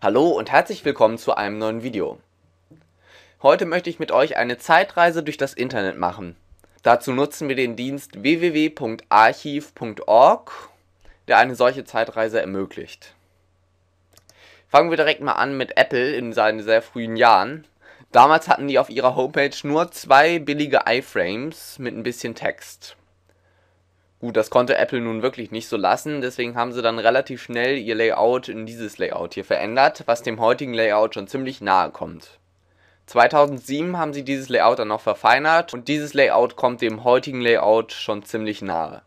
Hallo und herzlich willkommen zu einem neuen Video. Heute möchte ich mit euch eine Zeitreise durch das Internet machen. Dazu nutzen wir den Dienst www.archiv.org, der eine solche Zeitreise ermöglicht. Fangen wir direkt mal an mit Apple in seinen sehr frühen Jahren. Damals hatten die auf ihrer Homepage nur zwei billige iFrames mit ein bisschen Text. Gut, das konnte Apple nun wirklich nicht so lassen, deswegen haben sie dann relativ schnell ihr Layout in dieses Layout hier verändert, was dem heutigen Layout schon ziemlich nahe kommt. 2007 haben sie dieses Layout dann noch verfeinert und dieses Layout kommt dem heutigen Layout schon ziemlich nahe.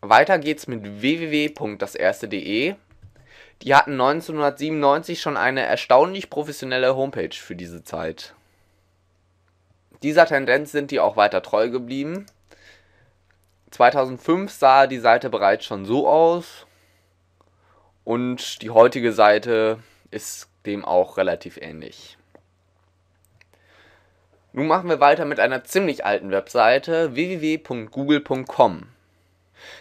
Weiter geht's mit www.daserste.de. Die hatten 1997 schon eine erstaunlich professionelle Homepage für diese Zeit. Dieser Tendenz sind die auch weiter treu geblieben. 2005 sah die Seite bereits schon so aus und die heutige Seite ist dem auch relativ ähnlich. Nun machen wir weiter mit einer ziemlich alten Webseite www.google.com.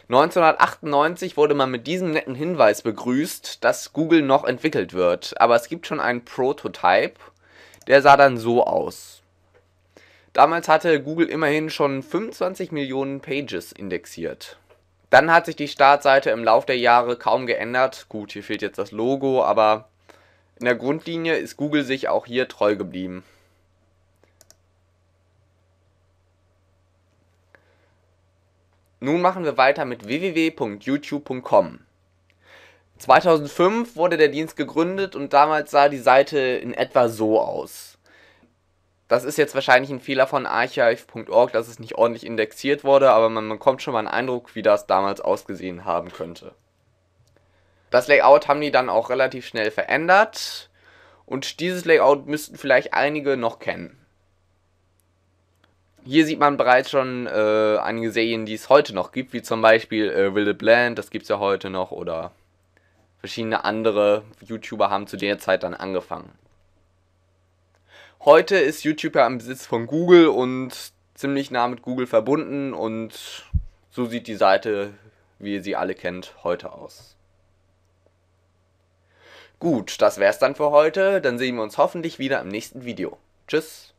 1998 wurde man mit diesem netten Hinweis begrüßt, dass Google noch entwickelt wird, aber es gibt schon einen Prototype, der sah dann so aus. Damals hatte Google immerhin schon 25 Millionen Pages indexiert. Dann hat sich die Startseite im Laufe der Jahre kaum geändert. Gut, hier fehlt jetzt das Logo, aber in der Grundlinie ist Google sich auch hier treu geblieben. Nun machen wir weiter mit www.youtube.com. 2005 wurde der Dienst gegründet und damals sah die Seite in etwa so aus. Das ist jetzt wahrscheinlich ein Fehler von archive.org, dass es nicht ordentlich indexiert wurde, aber man bekommt schon mal einen Eindruck, wie das damals ausgesehen haben könnte. Das Layout haben die dann auch relativ schnell verändert und dieses Layout müssten vielleicht einige noch kennen. Hier sieht man bereits schon äh, einige Serien, die es heute noch gibt, wie zum Beispiel äh, Will the Bland, das gibt es ja heute noch, oder verschiedene andere YouTuber haben zu der Zeit dann angefangen. Heute ist YouTube ja im Besitz von Google und ziemlich nah mit Google verbunden und so sieht die Seite, wie ihr sie alle kennt, heute aus. Gut, das wär's dann für heute. Dann sehen wir uns hoffentlich wieder im nächsten Video. Tschüss!